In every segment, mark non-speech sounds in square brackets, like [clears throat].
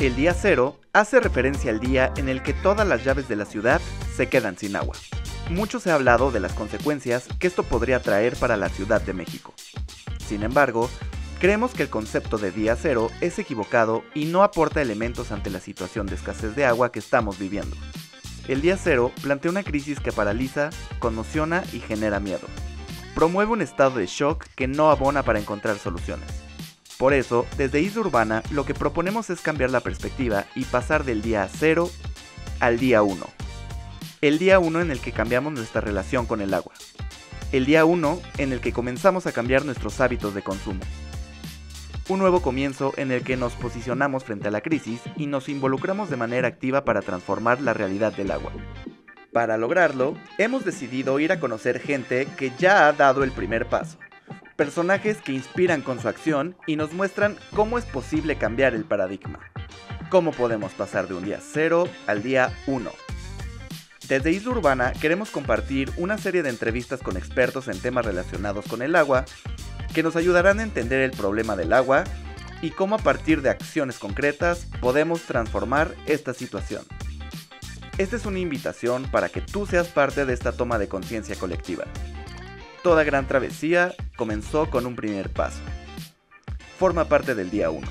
El día cero hace referencia al día en el que todas las llaves de la ciudad se quedan sin agua. Mucho se ha hablado de las consecuencias que esto podría traer para la Ciudad de México. Sin embargo, creemos que el concepto de día cero es equivocado y no aporta elementos ante la situación de escasez de agua que estamos viviendo. El día cero plantea una crisis que paraliza, conmociona y genera miedo. Promueve un estado de shock que no abona para encontrar soluciones. Por eso, desde Isla Urbana lo que proponemos es cambiar la perspectiva y pasar del día 0 al día 1. El día 1 en el que cambiamos nuestra relación con el agua. El día 1 en el que comenzamos a cambiar nuestros hábitos de consumo. Un nuevo comienzo en el que nos posicionamos frente a la crisis y nos involucramos de manera activa para transformar la realidad del agua. Para lograrlo, hemos decidido ir a conocer gente que ya ha dado el primer paso personajes que inspiran con su acción y nos muestran cómo es posible cambiar el paradigma, cómo podemos pasar de un día cero al día uno. Desde Isla Urbana queremos compartir una serie de entrevistas con expertos en temas relacionados con el agua que nos ayudarán a entender el problema del agua y cómo a partir de acciones concretas podemos transformar esta situación. Esta es una invitación para que tú seas parte de esta toma de conciencia colectiva. Toda gran travesía comenzó con un primer paso. Forma parte del día 1.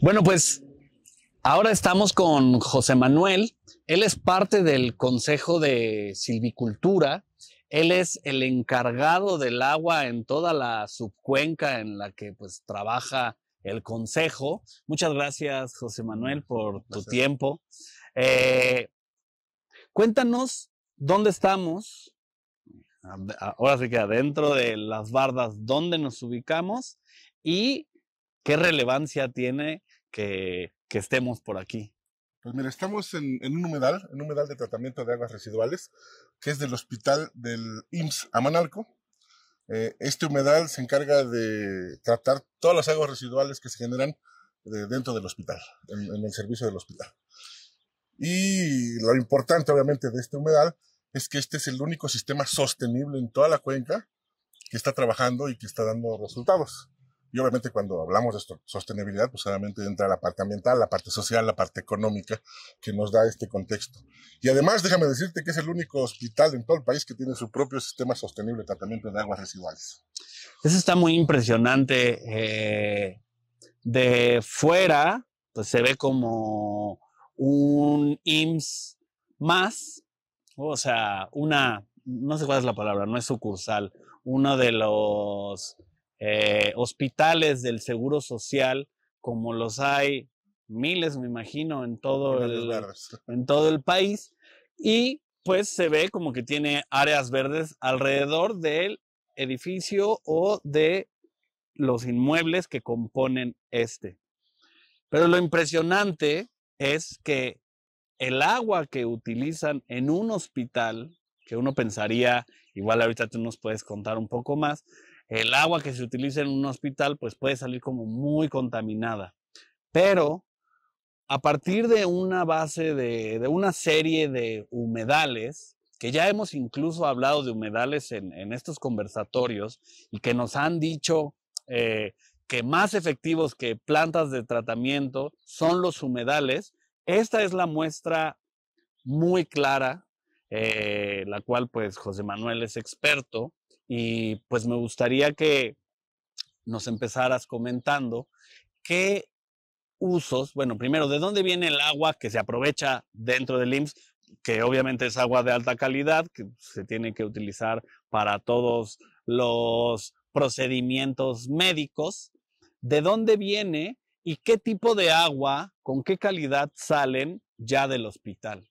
Bueno, pues ahora estamos con José Manuel. Él es parte del Consejo de Silvicultura. Él es el encargado del agua en toda la subcuenca en la que pues trabaja el consejo. Muchas gracias, José Manuel, por tu tiempo. Eh, cuéntanos dónde estamos, Ah, ahora sí que adentro de las bardas, dónde nos ubicamos y qué relevancia tiene que, estemos por aquí. Pues mira, estamos en, un humedal, en un humedal de tratamiento de aguas residuales, que es del hospital del IMSS Amanalco. Eh, este humedal se encarga de tratar todas las aguas residuales que se generan eh, dentro del hospital, en, en el servicio del hospital. Y lo importante, obviamente, de este humedal es que este es el único sistema sostenible en toda la cuenca que está trabajando y que está dando resultados. Y obviamente cuando hablamos de esto, sostenibilidad, pues obviamente entra la parte ambiental, la parte social, la parte económica que nos da este contexto. Y además, déjame decirte que es el único hospital en todo el país que tiene su propio sistema sostenible de tratamiento de aguas residuales. Eso está muy impresionante. Eh, de fuera, pues se ve como un IMSS más, o sea, una, no sé cuál es la palabra, no es sucursal, uno de los eh, hospitales del Seguro Social, como los hay miles, me imagino, en todo, el, [laughs] en todo el país, y pues se ve como que tiene áreas verdes alrededor del edificio o de los inmuebles que componen este. Pero lo impresionante es que el agua que utilizan en un hospital, que uno pensaría, igual ahorita tú nos puedes contar un poco más, el agua que se utiliza en un hospital pues puede salir como muy contaminada. Pero a partir de una base de, una serie de humedales, que ya hemos incluso hablado de humedales en, en estos conversatorios y que nos han dicho eh, que más efectivos que plantas de tratamiento son los humedales, esta es la muestra muy clara, eh, la cual pues José Manuel es experto y pues me gustaría que nos empezaras comentando qué usos, bueno, primero, ¿de dónde viene el agua que se aprovecha dentro del IMSS? Que obviamente es agua de alta calidad, que se tiene que utilizar para todos los procedimientos médicos. ¿De dónde viene y qué tipo de agua, con qué calidad salen ya del hospital.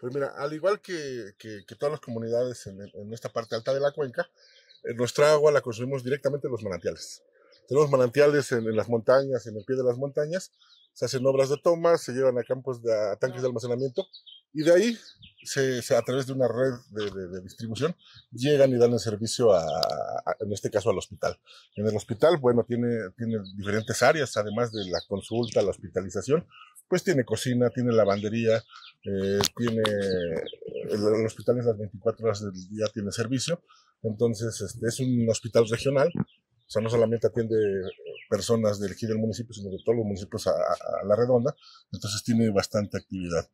Pues mira, al igual que, que, todas las comunidades en, esta parte alta de la cuenca, eh, nuestra agua la consumimos directamente en los manantiales. Tenemos manantiales en las montañas, en el pie de las montañas, se hacen obras de toma, se llevan a campos de tanques de almacenamiento y de ahí, se, a través de una red de, distribución, llegan y dan el servicio, a, en este caso, al hospital. En el hospital, bueno, tiene, tiene diferentes áreas, además de la consulta, la hospitalización, pues tiene cocina, tiene lavandería, eh, tiene el, hospital es las 24 horas del día, tiene servicio. Entonces, este, es un hospital regional, o sea, no solamente atiende personas de elegir el municipio, sino de todos los municipios a, la redonda, entonces tiene bastante actividad.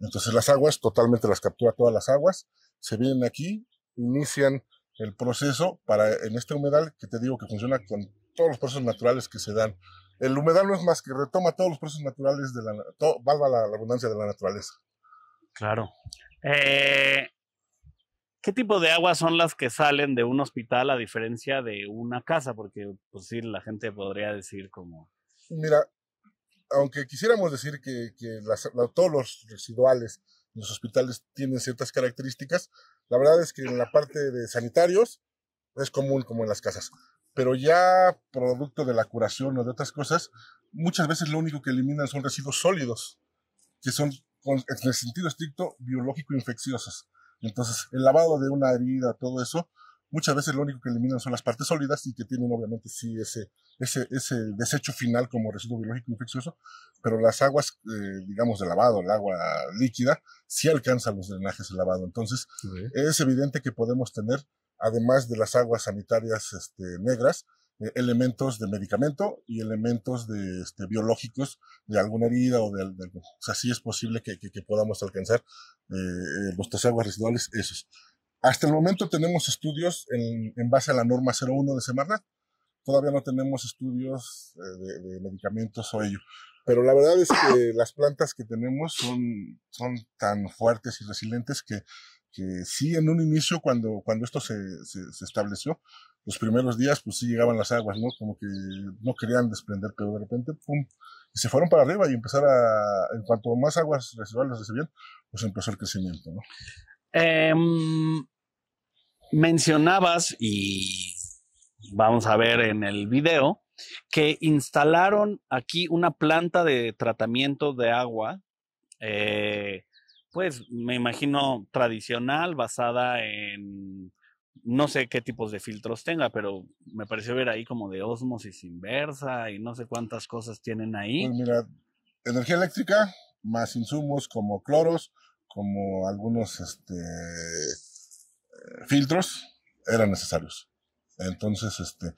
Entonces las aguas, totalmente las captura todas las aguas, se vienen aquí, inician el proceso para en este humedal que te digo que funciona con todos los procesos naturales que se dan. El humedal no es más que retoma todos los procesos naturales de la, valva la, abundancia de la naturaleza. Claro. Eh, ¿Qué tipo de aguas son las que salen de un hospital a diferencia de una casa? Porque, pues sí, la gente podría decir como... Mira, aunque quisiéramos decir que, todos los residuales en los hospitales tienen ciertas características, la verdad es que en la parte de sanitarios es común como en las casas. Pero ya producto de la curación o de otras cosas, muchas veces lo único que eliminan son residuos sólidos, que son, en el sentido estricto, biológico-infecciosos entonces, el lavado de una herida, todo eso, muchas veces lo único que eliminan son las partes sólidas y que tienen obviamente sí ese, ese, ese desecho final como residuo biológico infeccioso, pero las aguas, eh, digamos, de lavado, el agua líquida, sí alcanzan los drenajes de lavado. Entonces, es evidente que podemos tener, además de las aguas sanitarias este, negras, eh, elementos de medicamento y elementos de, este, biológicos de alguna herida o de, de o sea, sí es posible que, podamos alcanzar eh, eh, los aguas residuales esos. Hasta el momento tenemos estudios en, base a la norma 01 de Semarnat. Todavía no tenemos estudios de, de, medicamentos o ello. Pero la verdad es que las plantas que tenemos son, son tan fuertes y resilientes que que sí, en un inicio, cuando, cuando esto se, estableció, los primeros días, pues sí llegaban las aguas, ¿no? Como que no querían desprender, pero de repente, ¡pum! Y se fueron para arriba y empezar a, en cuanto más aguas residuales recibían, pues empezó el crecimiento, ¿no? Em, mencionabas, y vamos a ver en el video, que instalaron aquí una planta de tratamiento de agua. Eh, pues me imagino tradicional, basada en no sé qué tipos de filtros tenga, pero me pareció ver ahí como de osmosis inversa y no sé cuántas cosas tienen ahí. Pues mira, energía eléctrica más insumos como cloros, como algunos este, eh, filtros eran necesarios. Entonces, este,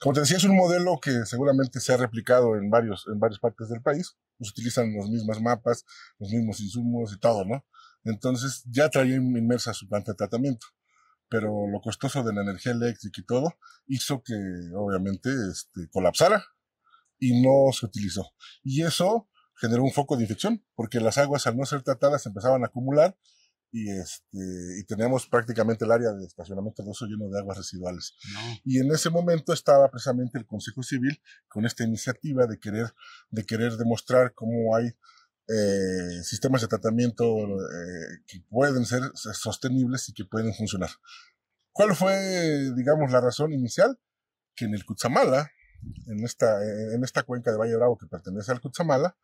como te decía, es un modelo que seguramente se ha replicado en, varios, en varias partes del país. Se pues utilizan los mismos mapas, los mismos insumos y todo, ¿no? Entonces ya traía inmersa su planta de tratamiento. Pero lo costoso de la energía eléctrica y todo hizo que obviamente este, colapsara y no se utilizó. Y eso generó un foco de infección, porque las aguas al no ser tratadas empezaban a acumular y, este, tenemos prácticamente el área de estacionamiento de lleno de aguas residuales. Y en ese momento estaba precisamente el Consejo Civil con esta iniciativa de querer, de querer demostrar cómo hay eh, sistemas de tratamiento eh, que pueden ser sostenibles y que pueden funcionar. ¿Cuál fue, digamos, la razón inicial? Que en el Cutzamala, en esta, en esta cuenca de Valle Bravo que pertenece al Cutzamala,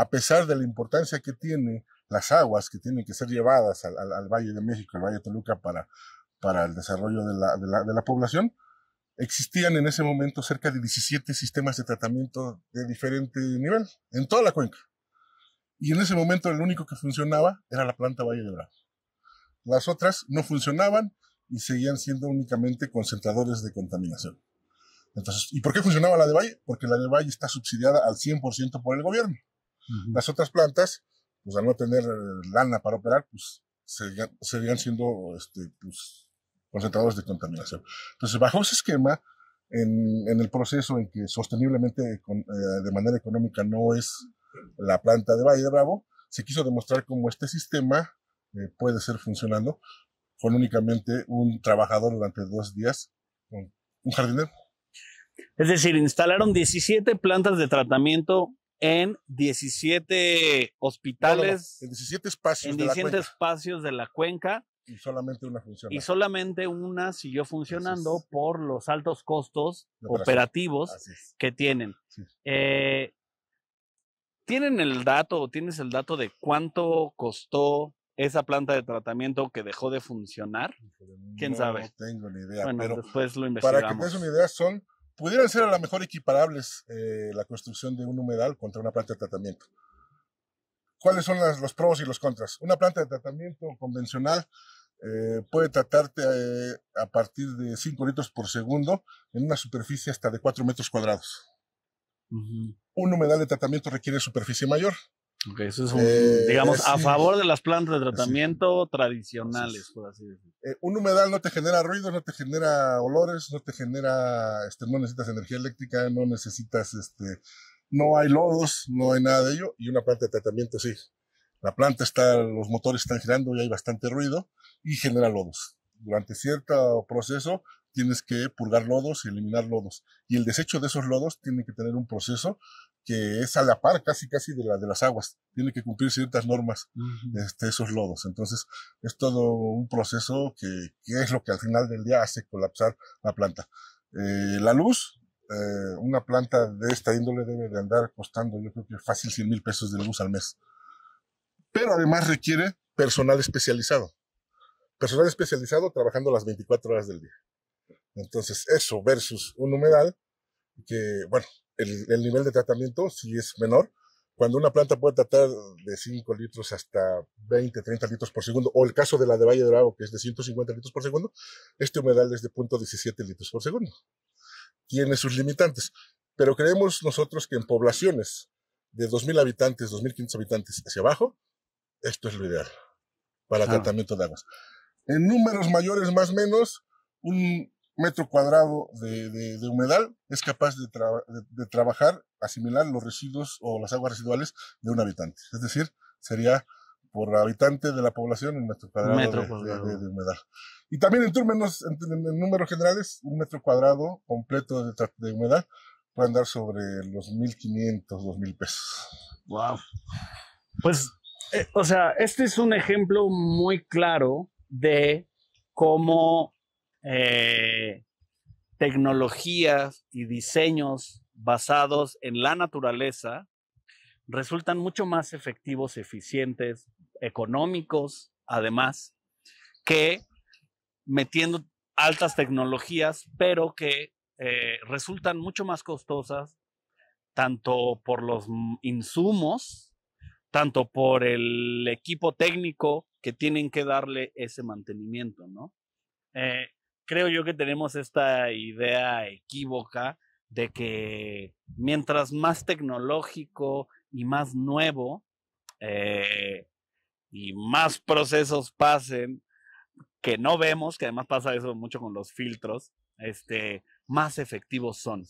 a pesar de la importancia que tienen las aguas que tienen que ser llevadas al, Valle de México, al Valle de Toluca, para, para el desarrollo de la, población, existían en ese momento cerca de 17 sistemas de tratamiento de diferente nivel en toda la cuenca. Y en ese momento el único que funcionaba era la planta Valle de Bravo. Las otras no funcionaban y seguían siendo únicamente concentradores de contaminación. Entonces, ¿y por qué funcionaba la de Valle? Porque la de Valle está subsidiada al 100% por el gobierno. Las otras plantas, pues al no tener eh, lana para operar, pues seguían, siendo este, pues, concentradores de contaminación. Entonces, bajo ese esquema, en, en el proceso en que sosteniblemente eh, de manera económica no es la planta de Valle de Bravo, se quiso demostrar cómo este sistema eh, puede ser funcionando con únicamente un trabajador durante dos días, un jardinero. Es decir, instalaron 17 plantas de tratamiento en 17 hospitales. En 17 espacios. En 17 de la espacios de la cuenca. Y solamente una funciona. Y solamente una siguió funcionando por los altos costos operativos que tienen. Eh, ¿Tienen el dato o tienes el dato de cuánto costó esa planta de tratamiento que dejó de funcionar? ¿Quién sabe? No tengo ni idea. Bueno, después lo investigamos. Para que te des una idea, son pudieran ser a lo mejor equiparables eh, la construcción de un humedal contra una planta de tratamiento. ¿Cuáles son los pros y los contras? Una planta de tratamiento convencional eh, puede tratarte eh, a partir de 5 litros por segundo en una superficie hasta de 4 metros cuadrados. Un humedal de tratamiento requiere superficie mayor. Ok, eso es un, eh, digamos, a favor de las plantas de tratamiento tradicionales, por así decirlo. Eh, un humedal no te genera ruido, no te genera olores, no te genera, este, no necesitas energía eléctrica, no necesitas, este, no hay lodos, no hay nada de ello, y una planta de tratamiento sí. La planta está, los motores están girando y hay bastante ruido y genera lodos. Durante cierto proceso tienes que purgar lodos y eliminar lodos. Y el desecho de esos lodos tiene que tener un proceso que es a la par casi casi de la de las aguas, tiene que cumplir ciertas normas de este, esos lodos. Entonces, es todo un proceso que, es lo que al final del día hace colapsar la planta. Eh, la luz, eh, una planta de esta índole debe de andar costando, yo creo que fácil 100 mil pesos de luz al mes. Pero además requiere personal especializado. Personal especializado trabajando las 24 horas del día. Entonces, eso versus un humedal que, bueno, el, nivel de tratamiento si es menor. Cuando una planta puede tratar de 5 litros hasta 20, 30 litros por segundo, o el caso de la de Valle de Bravo, que es de 150 litros por segundo, este humedal es de 0.17 litros por segundo. Tiene sus limitantes. Pero creemos nosotros que en poblaciones de 2.000 habitantes, 2.500 habitantes hacia abajo, esto es lo ideal para ah. tratamiento de aguas. En números mayores, más o menos, un metro cuadrado de, de, humedal es capaz de, trabajar, asimilar los residuos o las aguas residuales de un habitante. Es decir, sería por habitante de la población un metro cuadrado, De, humedal. Y también en términos, en, números generales, un metro cuadrado completo de, humedad humedal puede andar sobre los 1.500, 2.000 pesos. ¡Wow! Pues, eh, o sea, este es un ejemplo muy claro de cómo eh, tecnologías y diseños basados en la naturaleza resultan mucho más efectivos, eficientes, económicos, además, que metiendo altas tecnologías, pero que eh, resultan mucho más costosas, tanto por los insumos, tanto por el equipo técnico que tienen que darle ese mantenimiento, ¿no? Eh, creo yo que tenemos esta idea equívoca de que mientras más tecnológico y más nuevo eh, y más procesos pasen, que no vemos, que además pasa eso mucho con los filtros, este, más efectivos son.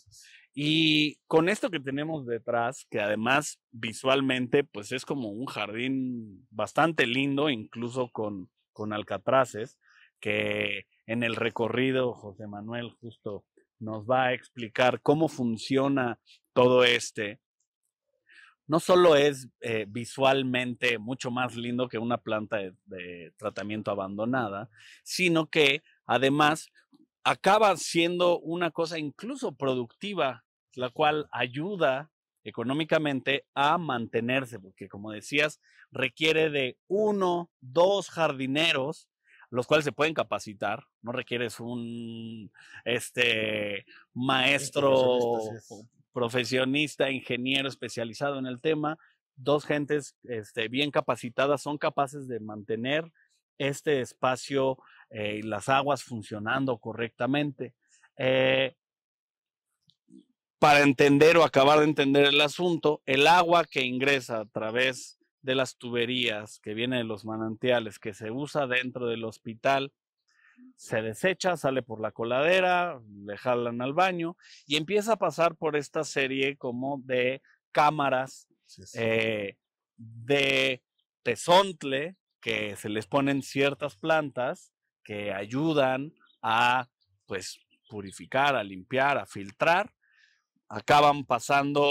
Y con esto que tenemos detrás, que además visualmente, pues es como un jardín bastante lindo, incluso con, con alcatraces, que en el recorrido, José Manuel justo nos va a explicar cómo funciona todo este. No solo es eh, visualmente mucho más lindo que una planta de tratamiento abandonada, sino que además acaba siendo una cosa incluso productiva, la cual ayuda económicamente a mantenerse, porque como decías, requiere de uno, dos jardineros los cuales se pueden capacitar, no requieres un este maestro profesionista, ingeniero especializado en el tema, dos gentes este, bien capacitadas son capaces de mantener este espacio eh, y las aguas funcionando correctamente. Eh, para entender o acabar de entender el asunto, el agua que ingresa a través de las tuberías que vienen de los manantiales que se usa dentro del hospital se desecha, sale por la coladera, le jalan al baño y empieza a pasar por esta serie como de cámaras eh, de tesontle que se les ponen ciertas plantas que ayudan a pues purificar, a limpiar, a filtrar. Acaban pasando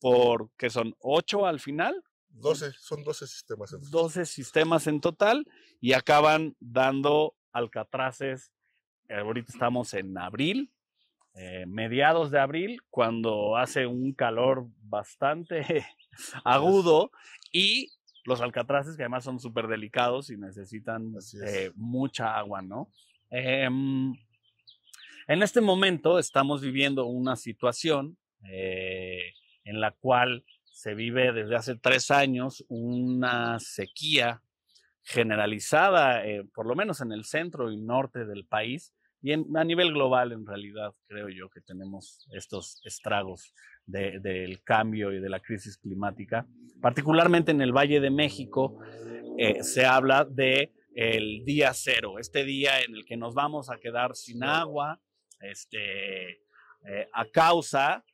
por que son ocho al final, 12, son 12 sistemas. En 12 sistemas en total y acaban dando alcatraces. Eh, ahorita estamos en abril, eh, mediados de abril, cuando hace un calor bastante [laughs] agudo y los alcatraces que además son súper delicados y necesitan eh, mucha agua, ¿no? Em, en este momento estamos viviendo una situación en la cual se vive desde hace tres años una sequía generalizada, eh, por lo menos en el centro y norte del país, y a nivel global en realidad creo yo que tenemos estos estragos del cambio y de la crisis climática. Particularmente en el Valle de México eh, se habla de el día cero, este día en el que nos vamos a quedar sin agua, este, eh, a causa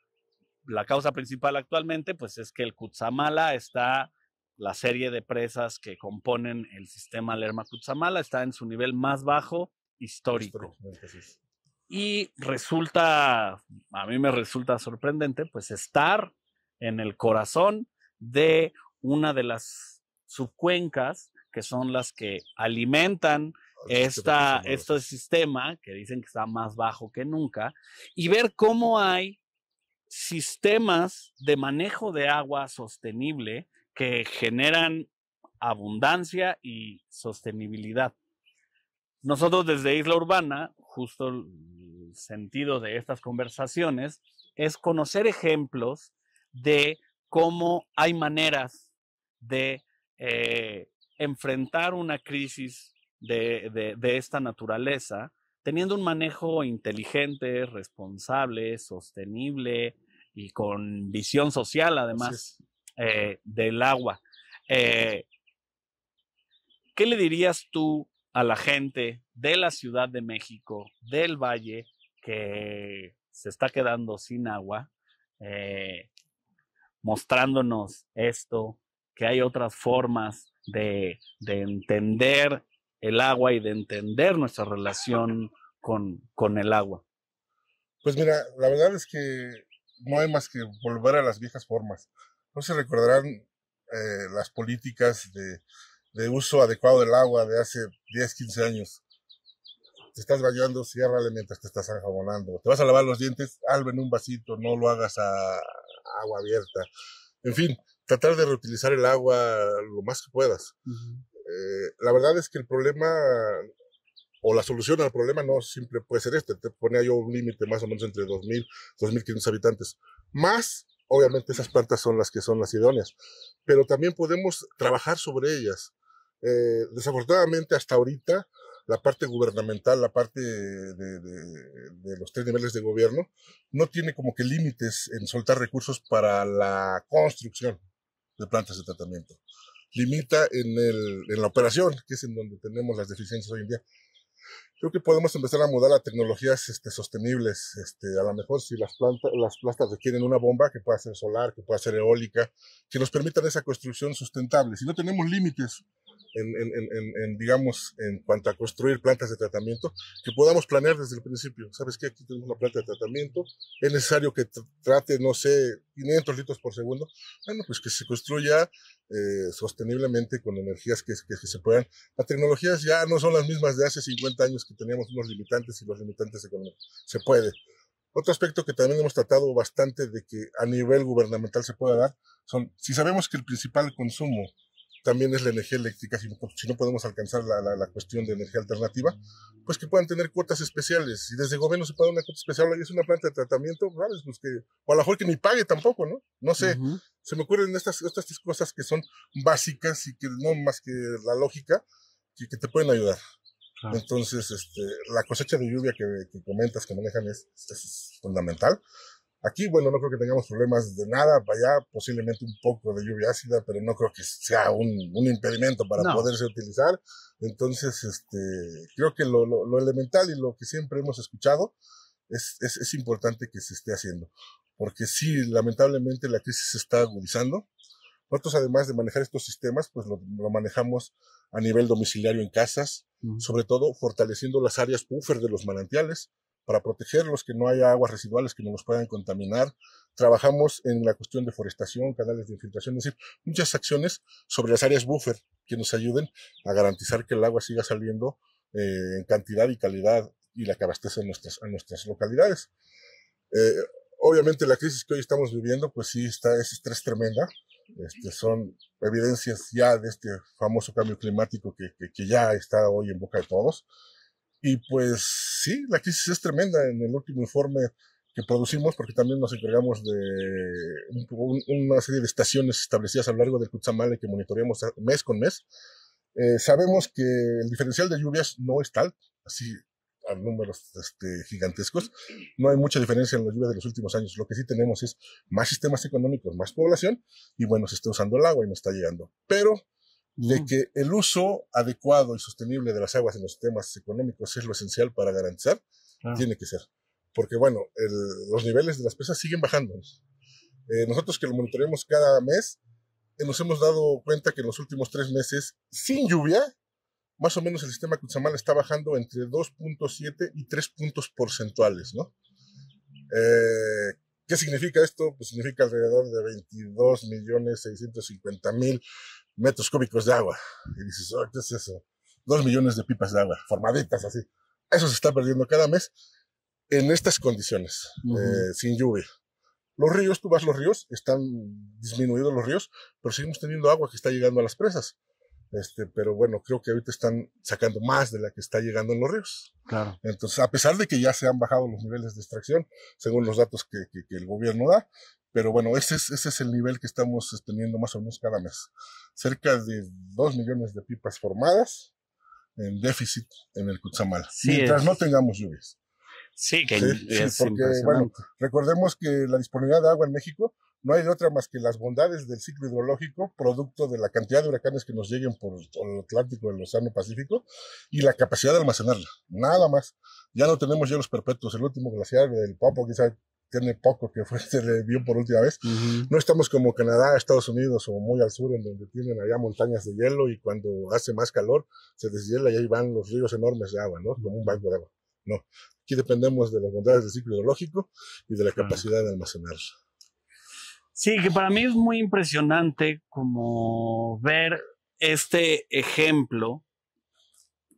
la causa principal actualmente, pues es que el Kutsamala está, la serie de presas que componen el sistema Lerma Kutsamala está en su nivel más bajo histórico. Y resulta, a mí me resulta sorprendente, pues estar en el corazón de una de las subcuencas que son las que alimentan esta, este sistema que dicen que está más bajo que nunca, y ver cómo hay sistemas de manejo de agua sostenible que generan abundancia y sostenibilidad. Nosotros desde Isla Urbana, justo el sentido de estas conversaciones, es conocer ejemplos de cómo hay maneras de eh, enfrentar una crisis de, de esta naturaleza teniendo un manejo inteligente, responsable, sostenible y con visión social además eh, del agua. Eh, ¿Qué le dirías tú a la gente de la Ciudad de México, del Valle, que se está quedando sin agua, eh, mostrándonos esto, que hay otras formas de, de entender el agua y de entender nuestra relación con, el agua? Pues mira, la verdad es que no hay más que volver a las viejas formas. No se recordarán eh, las políticas de, uso adecuado del agua de hace 10, 15 años. Te estás bañando, ciérrale mientras te estás enjabonando. Te vas a lavar los dientes, alben en un vasito, no lo hagas a agua abierta. En fin, tratar de reutilizar el agua lo más que puedas. Eh, la verdad es que el problema o la solución al problema no siempre puede ser este. Te ponía yo un límite más o menos entre 2.000, 2.500 habitantes. Más, obviamente, esas plantas son las que son las idóneas. Pero también podemos trabajar sobre ellas. Eh, desafortunadamente, hasta ahorita, la parte gubernamental, la parte de, los tres niveles de gobierno, no tiene como que límites en soltar recursos para la construcción de plantas de tratamiento limita en, el, en la operación, que es en donde tenemos las deficiencias hoy en día creo que podemos empezar a mudar a tecnologías este, sostenibles. Este, a lo mejor si las plantas, las plantas requieren una bomba que pueda ser solar, que pueda ser eólica, que nos permitan esa construcción sustentable. Si no tenemos límites en, digamos, en cuanto a construir plantas de tratamiento, que podamos planear desde el principio. ¿Sabes qué? Aquí tenemos una planta de tratamiento, es necesario que trate, no sé, 500 litros por segundo. Bueno, pues que se construya eh, sosteniblemente con energías que, que, se puedan. Las tecnologías ya no son las mismas de hace 50 años que teníamos unos limitantes y los limitantes económicos. Se puede. Otro aspecto que también hemos tratado bastante de que a nivel gubernamental se pueda dar son, si sabemos que el principal consumo también es la energía eléctrica, si, no podemos alcanzar la, la, cuestión de energía alternativa, pues que puedan tener cuotas especiales. Si desde gobierno se puede una cuota especial, y es una planta de tratamiento, Pues que, o a lo mejor que ni pague tampoco, ¿no? No sé. Se me ocurren estas, estas tres cosas que son básicas y que no más que la lógica, que, que te pueden ayudar. Entonces, este, la cosecha de lluvia que, que comentas, que manejan, es, es fundamental. Aquí, bueno, no creo que tengamos problemas de nada. Allá posiblemente un poco de lluvia ácida, pero no creo que sea un, impedimento para poderse utilizar. Entonces, este, creo que lo, elemental y lo que siempre hemos escuchado es, es, importante que se esté haciendo. Porque sí, lamentablemente la crisis se está agudizando. Nosotros, además de manejar estos sistemas, pues lo, manejamos a nivel domiciliario en casas, sobre todo fortaleciendo las áreas buffer de los manantiales, para protegerlos, que no haya aguas residuales que no nos puedan contaminar. Trabajamos en la cuestión de forestación, canales de infiltración, es decir, muchas acciones sobre las áreas buffer que nos ayuden a garantizar que el agua siga saliendo eh, en cantidad y calidad y la que abastece a nuestras, a nuestras localidades. Eh, obviamente la crisis que hoy estamos viviendo, pues sí, está, es estrés tremenda. Este, son evidencias ya de este famoso cambio climático que, que, que ya está hoy en boca de todos. Y pues sí, la crisis es tremenda en el último informe que producimos, porque también nos encargamos de una serie de estaciones establecidas a lo largo del Kutsamale que monitoreamos mes con mes. Eh, sabemos que el diferencial de lluvias no es tal, así a números este, gigantescos. No hay mucha diferencia en la lluvia de los últimos años. Lo que sí tenemos es más sistemas económicos, más población, y bueno, se está usando el agua y no está llegando. Pero de que el uso adecuado y sostenible de las aguas en los sistemas económicos es lo esencial para garantizar, tiene que ser. Porque bueno, los niveles de las presas siguen bajando. Eh, nosotros que lo monitoreamos cada mes, eh, nos hemos dado cuenta que en los últimos tres meses, sin lluvia, más o menos el sistema Cuchamal está bajando entre 2.7 y 3 puntos porcentuales, ¿no? Eh, ¿Qué significa esto? Pues significa alrededor de 22.650.000 metros cúbicos de agua. Y dices, ¿qué es eso? Dos millones de pipas de agua, formaditas así. Eso se está perdiendo cada mes en estas condiciones, eh, sin lluvia. Los ríos, tú vas los ríos, están disminuidos los ríos, pero seguimos teniendo agua que está llegando a las presas. Este, pero bueno, creo que ahorita están sacando más de la que está llegando en los ríos. Claro. Entonces, a pesar de que ya se han bajado los niveles de extracción, según los datos que, que el gobierno da, pero bueno, ese es, ese es el nivel que estamos este, teniendo más o menos cada mes. Cerca de dos millones de pipas formadas en déficit en el Cutzamala. mientras no tengamos lluvias. Sí, que es sí, porque, bueno, recordemos que la disponibilidad de agua en México no hay de otra más que las bondades del ciclo hidrológico, producto de la cantidad de huracanes que nos lleguen por el Atlántico, el Océano Pacífico, y la capacidad de almacenarla. Nada más. Ya no tenemos hielos perpetuos. El último glaciar del Papo, quizá tiene poco que fue, [laughs] se le vio por última vez. No estamos como Canadá, Estados Unidos o muy al sur, en donde tienen allá montañas de hielo y cuando hace más calor se deshiela y ahí van los ríos enormes de agua, ¿no? Como un banco de agua. No. Aquí dependemos de las bondades del ciclo hidrológico y de la ah. capacidad de almacenar. Sí, que para mí es muy impresionante como ver este ejemplo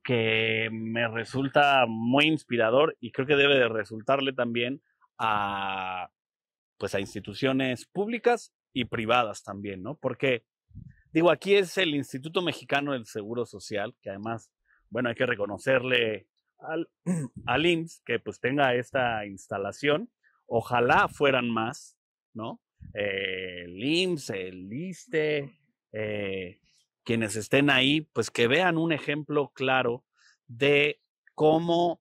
que me resulta muy inspirador y creo que debe de resultarle también a, pues a instituciones públicas y privadas también, ¿no? Porque, digo, aquí es el Instituto Mexicano del Seguro Social, que además, bueno, hay que reconocerle al, [clears throat] al IMSS que pues tenga esta instalación. Ojalá fueran más, ¿no? Eh, el IMSS, el ISTE, eh, quienes estén ahí, pues que vean un ejemplo claro de cómo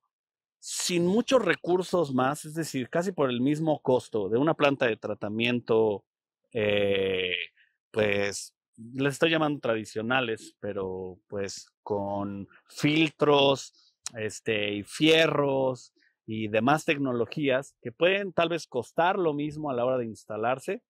sin muchos recursos más, es decir, casi por el mismo costo de una planta de tratamiento, eh, pues les estoy llamando tradicionales, pero pues con filtros, este, y fierros y demás tecnologías que pueden tal vez costar lo mismo a la hora de instalarse,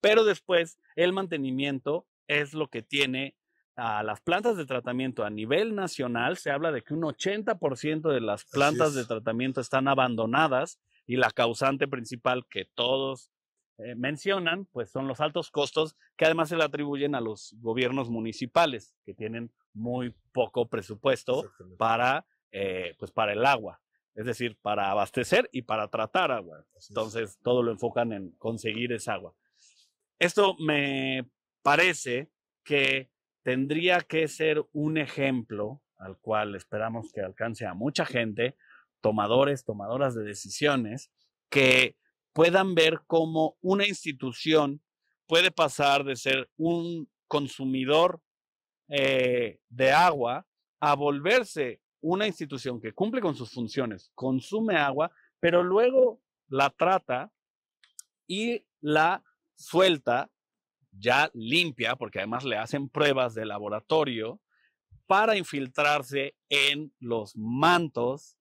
pero después el mantenimiento es lo que tiene a las plantas de tratamiento a nivel nacional, se habla de que un 80% de las plantas de tratamiento están abandonadas y la causante principal que todos eh, mencionan, pues son los altos costos que además se le atribuyen a los gobiernos municipales, que tienen muy poco presupuesto para, eh, pues para el agua, es decir, para abastecer y para tratar agua. Entonces, todo lo enfocan en conseguir esa agua. Esto me parece que tendría que ser un ejemplo al cual esperamos que alcance a mucha gente, tomadores, tomadoras de decisiones, que puedan ver cómo una institución puede pasar de ser un consumidor eh, de agua a volverse una institución que cumple con sus funciones, consume agua, pero luego la trata y la suelta ya limpia, porque además le hacen pruebas de laboratorio para infiltrarse en los mantos,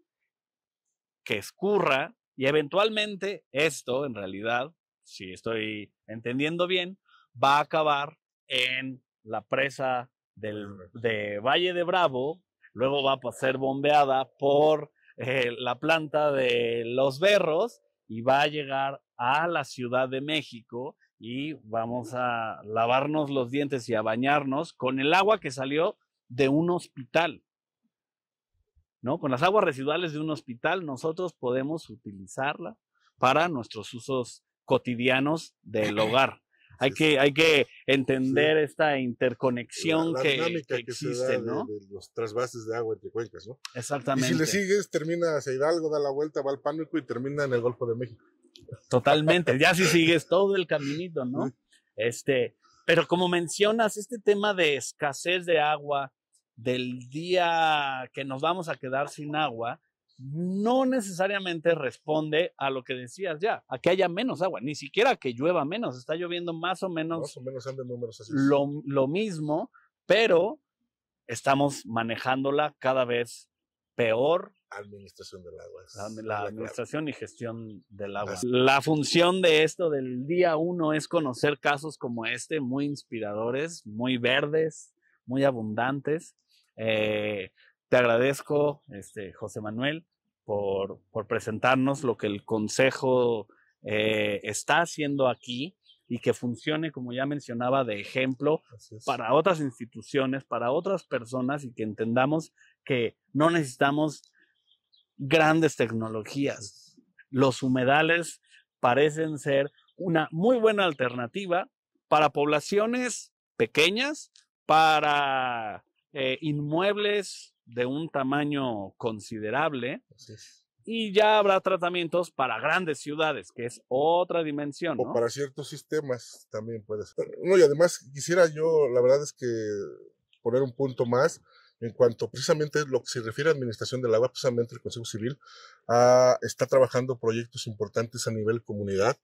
que escurra y eventualmente esto, en realidad, si estoy entendiendo bien, va a acabar en la presa del, de Valle de Bravo, luego va a ser bombeada por eh, la planta de los berros y va a llegar a la Ciudad de México y vamos a lavarnos los dientes y a bañarnos con el agua que salió de un hospital. ¿No? Con las aguas residuales de un hospital nosotros podemos utilizarla para nuestros usos cotidianos del [clears throat] hogar. Hay, que, hay que entender esta interconexión que, existe, ¿no? De, los trasvases de agua entre cuencas, ¿no? Exactamente. si le sigues, termina hacia Hidalgo, da la vuelta, va al pánico y termina en el Golfo de México totalmente. Ya si sigues todo el caminito, ¿no? Este, pero como mencionas, este tema de escasez de agua, del día que nos vamos a quedar sin agua, no necesariamente responde a lo que decías ya, a que haya menos agua, ni siquiera que llueva menos, está lloviendo más o menos, más o menos números Lo, lo mismo, pero estamos manejándola cada vez peor administración del agua. La, administración y gestión del agua. La función de esto del día uno es conocer casos como este, muy inspiradores, muy verdes, muy abundantes. Eh, te agradezco, este, José Manuel, por, presentarnos lo que el Consejo eh, está haciendo aquí y que funcione, como ya mencionaba, de ejemplo para otras instituciones, para otras personas y que entendamos que no necesitamos grandes tecnologías. Los humedales parecen ser una muy buena alternativa para poblaciones pequeñas, para eh, inmuebles de un tamaño considerable. y ya habrá tratamientos para grandes ciudades, que es otra dimensión. O para ciertos sistemas también puede ser. No, y además quisiera yo, la verdad es que poner un punto más en cuanto precisamente lo que se refiere a administración del agua, precisamente el Consejo Civil ah, está trabajando proyectos importantes a nivel comunidad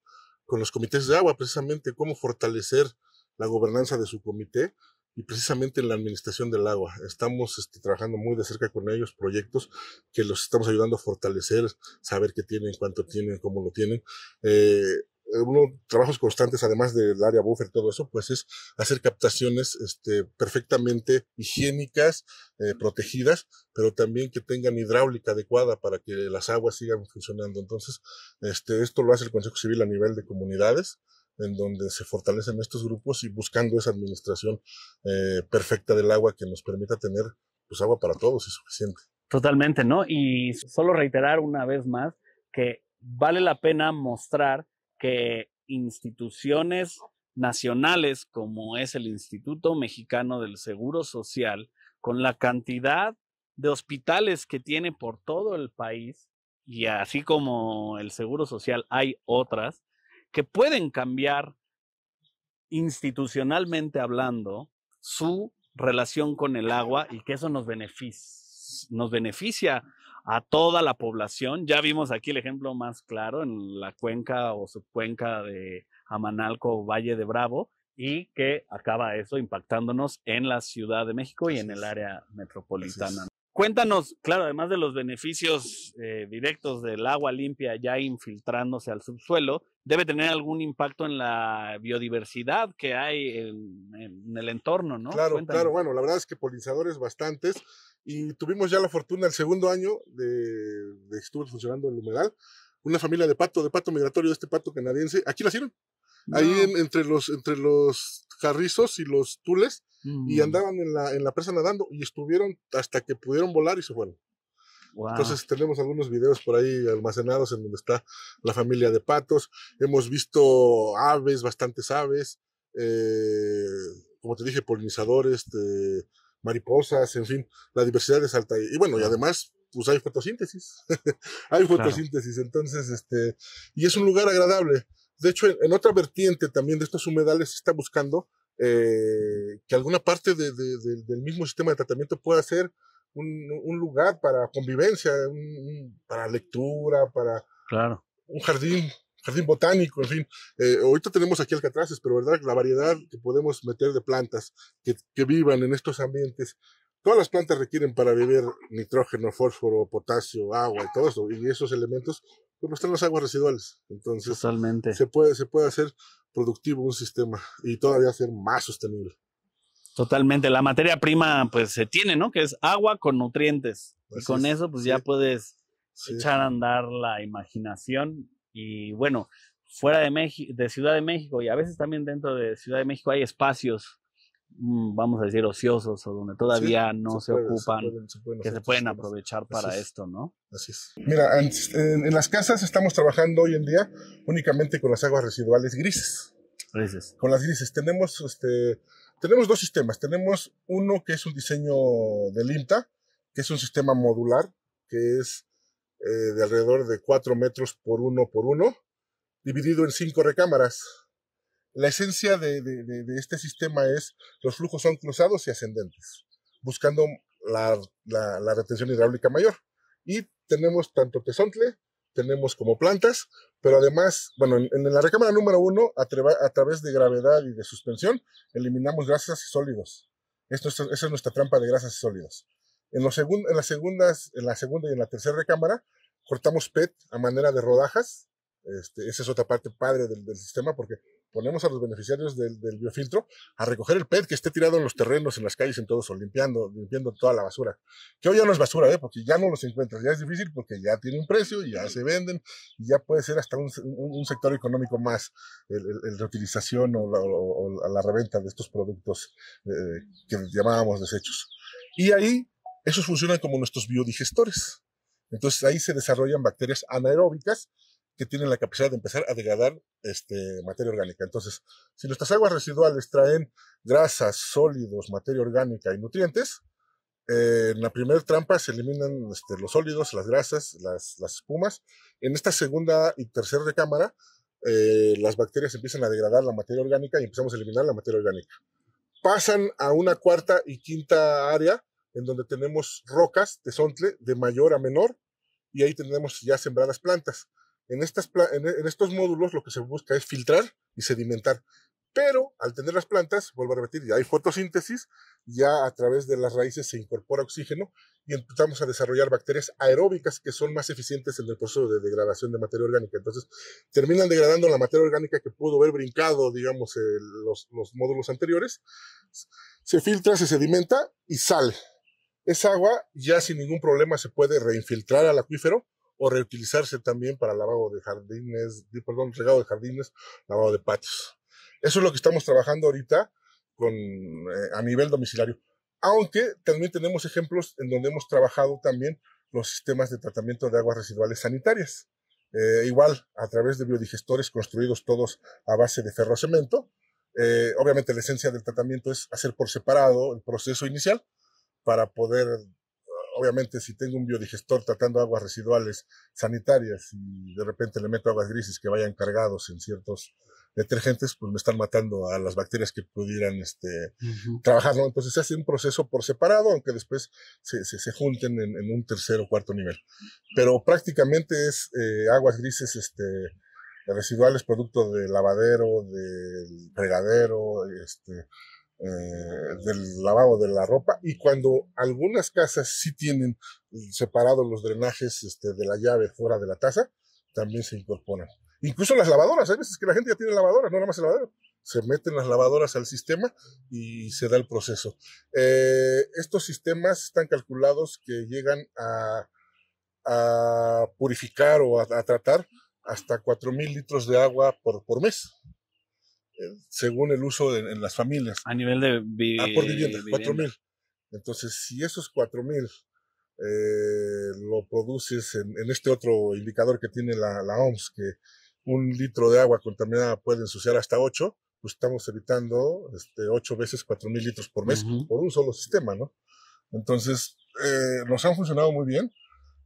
con los comités de agua, precisamente cómo fortalecer la gobernanza de su comité y precisamente en la administración del agua. Estamos este, trabajando muy de cerca con ellos proyectos que los estamos ayudando a fortalecer, saber qué tienen, cuánto tienen, cómo lo tienen. Eh, unos trabajos constantes, además del área buffer, todo eso, pues es hacer captaciones este, perfectamente higiénicas, eh, protegidas, pero también que tengan hidráulica adecuada para que las aguas sigan funcionando. Entonces, este, esto lo hace el Consejo Civil a nivel de comunidades en donde se fortalecen estos grupos y buscando esa administración eh, perfecta del agua que nos permita tener pues agua para todos y suficiente. Totalmente, ¿no? Y solo reiterar una vez más que vale la pena mostrar que instituciones nacionales como es el Instituto Mexicano del Seguro Social, con la cantidad de hospitales que tiene por todo el país, y así como el Seguro Social hay otras, que pueden cambiar institucionalmente hablando su relación con el agua y que eso nos beneficia, nos beneficia a toda la población. Ya vimos aquí el ejemplo más claro en la cuenca o subcuenca de Amanalco, Valle de Bravo, y que acaba eso impactándonos en la Ciudad de México y en el área metropolitana. Cuéntanos, claro, además de los beneficios eh, directos del agua limpia ya infiltrándose al subsuelo, debe tener algún impacto en la biodiversidad que hay en, el entorno, ¿no? Claro, claro, bueno, la verdad es que polinizadores bastantes y tuvimos ya la fortuna el segundo año de, que estuvo funcionando el humedal, una familia de pato, de pato migratorio, este pato canadiense, aquí nacieron, hicieron. ahí entre, los, entre los carrizos y los tules, y mm. andaban en la, en la presa nadando y estuvieron hasta que pudieron volar y se fueron. Entonces tenemos algunos videos por ahí almacenados en donde está la familia de patos. Hemos visto aves, bastantes aves, eh, como te dije, polinizadores, este, mariposas, en fin, la diversidad es alta. Y bueno, y además pues hay fotosíntesis. [laughs] hay fotosíntesis, entonces, este, y es un lugar agradable. De hecho, en, otra vertiente también de estos humedales se está buscando eh, que alguna parte del mismo sistema de tratamiento pueda ser un, lugar para convivencia, para lectura, para claro. un jardín, jardín botánico, en fin. Eh, ahorita tenemos aquí alcatraces, pero verdad la variedad que podemos meter de plantas que, vivan en estos ambientes todas las plantas requieren para vivir nitrógeno, fósforo, potasio, agua y todo eso. Y esos elementos, pues están las aguas residuales. Entonces, Se, puede, se puede hacer productivo un sistema y todavía ser más sostenible. Totalmente, la materia prima pues se tiene, ¿no? Que es agua con nutrientes. y con eso pues ya puedes echar a andar la imaginación y bueno, fuera de, de Ciudad de México y a veces también dentro de Ciudad de México hay espacios, mm, vamos a decir, ociosos o donde todavía no se, ocupan, que se pueden aprovechar para esto, ¿no? Así es. Mira, en las casas estamos trabajando hoy en día únicamente con las aguas residuales grises. Con las grises. Tenemos, este, tenemos dos sistemas. Tenemos uno que es un diseño del INTA, que es un sistema modular, que es eh, de alrededor de 4 metros por 1 por 1, dividido en 5 recámaras. La esencia de, este sistema es los flujos son cruzados y ascendentes, buscando la, retención hidráulica mayor. Y tenemos tanto tesontle tenemos como plantas, pero además, bueno, en, la recámara número uno, a, través de gravedad y de suspensión, eliminamos grasas y sólidos. Esto, esa es nuestra trampa de grasas y sólidos. En, los segundo, en, las segundas, en la segunda y en la tercera recámara, cortamos PET a manera de rodajas. Este, esa es otra parte padre del sistema porque ponemos a los beneficiarios del, biofiltro a recoger el PET que esté tirado en los terrenos, en las calles, en todos, o limpiando, limpiando toda la basura. Que hoy ya no es basura, ¿eh? porque ya no los encuentras, ya es difícil porque ya tiene un precio, ya se venden, y ya puede ser hasta un, sector económico más el, reutilización o la, la, reventa de estos productos eh, que llamábamos desechos. Y ahí, esos funcionan como nuestros biodigestores. Entonces ahí se desarrollan bacterias anaeróbicas que tienen la capacidad de empezar a degradar este, materia orgánica. Entonces, si nuestras aguas residuales traen grasas, sólidos, materia orgánica y nutrientes, eh, en la primera trampa se eliminan este, los sólidos, las grasas, las, espumas. En esta segunda y tercera recámara, eh, las bacterias empiezan a degradar la materia orgánica y empezamos a eliminar la materia orgánica. Pasan a una cuarta y quinta área, en donde tenemos rocas de sontle de mayor a menor, y ahí tenemos ya sembradas plantas. En, estos módulos lo que se busca es filtrar y sedimentar. Pero al tener las plantas, vuelvo a repetir, ya hay fotosíntesis, ya a través de las raíces se incorpora oxígeno y empezamos a desarrollar bacterias aeróbicas que son más eficientes en el proceso de degradación de materia orgánica. Entonces, terminan degradando la materia orgánica que pudo haber brincado, digamos, eh, los, módulos anteriores. Se filtra, se sedimenta y sal. Esa agua ya sin ningún problema se puede reinfiltrar al acuífero o reutilizarse también para lavado de jardines, perdón, regado de jardines, lavado de patios. Eso es lo que estamos trabajando ahorita con, eh, a nivel domiciliario. Aunque también tenemos ejemplos en donde hemos trabajado también los sistemas de tratamiento de aguas residuales sanitarias. Eh, igual a través de biodigestores construidos todos a base de ferrocemento. Eh, obviamente la esencia del tratamiento es hacer por separado el proceso inicial para poder obviamente si tengo un biodigestor tratando aguas residuales sanitarias y de repente le meto aguas grises que vayan cargados en ciertos detergentes, pues me están matando a las bacterias que pudieran este, trabajar, Entonces se hace un proceso por separado, aunque después se, junten en, un tercer o cuarto nivel. Pero prácticamente es eh, aguas grises este, residuales, producto de lavadero, del regadero este, eh, del lavado de la ropa y cuando algunas casas sí tienen separados los drenajes este, de la llave fuera de la taza, también se incorporan. Incluso las lavadoras, hay veces que la gente ya tiene lavadoras, no nada más el lavadero. Se meten las lavadoras al sistema y se da el proceso. Eh, estos sistemas están calculados que llegan a, a purificar o a, tratar hasta 4.000 litros de agua por mes según el uso en las familias. A nivel de ah, vivienda. por vivienda, cuatro mil. Entonces, si esos cuatro mil eh, lo produces en, este otro indicador que tiene la, OMS, que un litro de agua contaminada puede ensuciar hasta ocho, pues estamos evitando este, ocho veces cuatro mil litros por mes por un solo sistema, ¿no? Entonces, eh, nos han funcionado muy bien.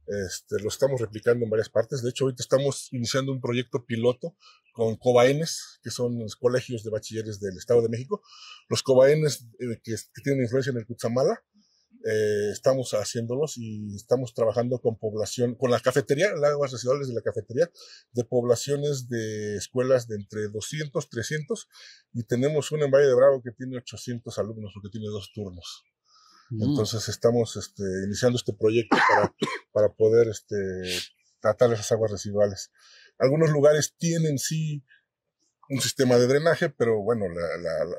Este, lo estamos replicando en varias partes. De hecho, ahorita estamos iniciando un proyecto piloto con COBAENES, que son los colegios de bachilleres del Estado de México. Los COBAENES eh, que, tienen influencia en el Cuzamala, eh, estamos haciéndolos y estamos trabajando con población, con la cafetería, las aguas residuales de la cafetería, de poblaciones de escuelas de entre 200, 300, y tenemos una en Valle de Bravo que tiene 800 alumnos, porque tiene dos turnos. Entonces estamos este, iniciando este proyecto para, [coughs] poder tratar este, esas aguas residuales. Algunos lugares tienen sí un sistema de drenaje, pero bueno,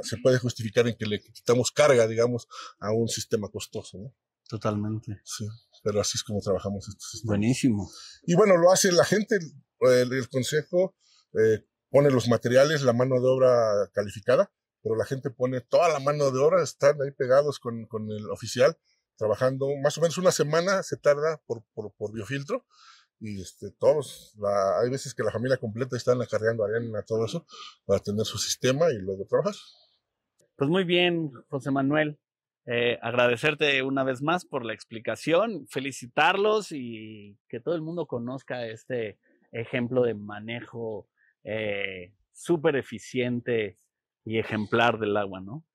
se puede justificar en que le quitamos carga, digamos, a un sistema costoso. ¿no? Totalmente. Sí, pero así es como trabajamos estos sistemas. Buenísimo. Y bueno, lo hace la gente, el, consejo eh, pone los materiales, la mano de obra calificada, pero la gente pone toda la mano de obra, están ahí pegados con, el oficial, trabajando más o menos una semana se tarda por, por, biofiltro y este, todos, hay veces que la familia completa está acarreando a todo eso, para tener su sistema y luego trabajar. Pues muy bien, José Manuel. Eh, agradecerte una vez más por la explicación, felicitarlos y que todo el mundo conozca este ejemplo de manejo eh, súper eficiente y ejemplar del agua, ¿no?